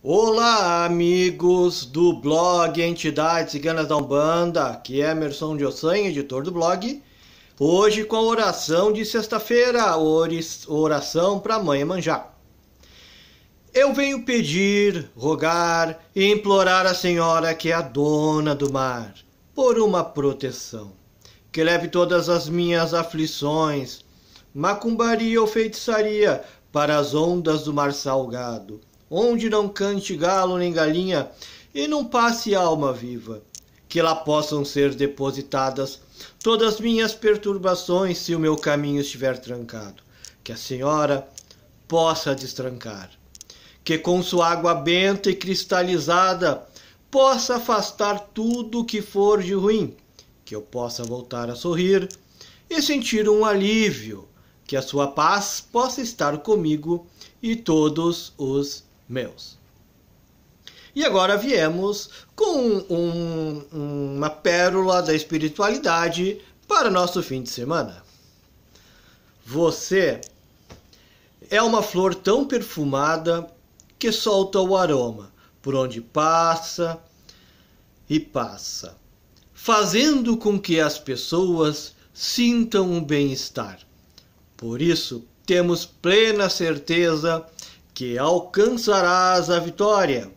Olá, amigos do blog Entidades Ciganas da Umbanda, aqui é Emerson de Ossanha, editor do blog. Hoje com a oração de sexta-feira, oração para Mãe Manjá. Eu venho pedir, rogar e implorar à Senhora, que é a dona do mar, por uma proteção, que leve todas as minhas aflições, macumbaria ou feitiçaria, para as ondas do mar salgado onde não cante galo nem galinha, e não passe alma viva, que lá possam ser depositadas todas minhas perturbações se o meu caminho estiver trancado, que a Senhora possa destrancar, que com sua água benta e cristalizada possa afastar tudo o que for de ruim, que eu possa voltar a sorrir e sentir um alívio, que a sua paz possa estar comigo e todos os meus. E agora viemos com um, uma pérola da espiritualidade para nosso fim de semana. Você é uma flor tão perfumada que solta o aroma por onde passa e passa, fazendo com que as pessoas sintam o bem-estar. Por isso, temos plena certeza que alcançarás a vitória,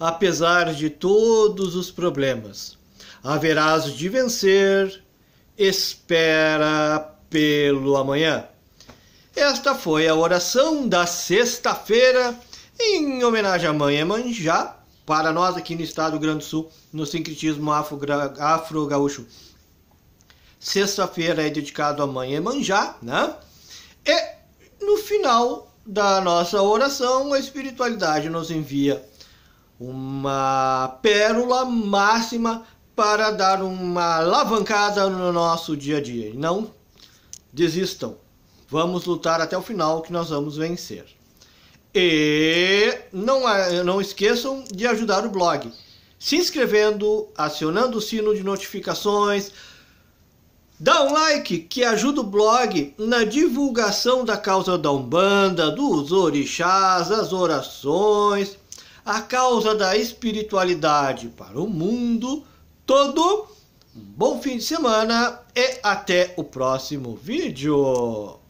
apesar de todos os problemas. Haverás de vencer, espera pelo amanhã. Esta foi a oração da sexta-feira em homenagem à mãe Emanjá, para nós aqui no estado do Grande do Sul, no sincretismo afro-gaúcho. Sexta-feira é dedicado à mãe Emanjá, né? E no final da nossa oração, a espiritualidade nos envia uma pérola máxima para dar uma alavancada no nosso dia a dia. Não desistam. Vamos lutar até o final que nós vamos vencer. E não, não esqueçam de ajudar o blog, se inscrevendo, acionando o sino de notificações, Dá um like que ajuda o blog na divulgação da causa da Umbanda, dos orixás, das orações, a causa da espiritualidade para o mundo todo. Um bom fim de semana e até o próximo vídeo.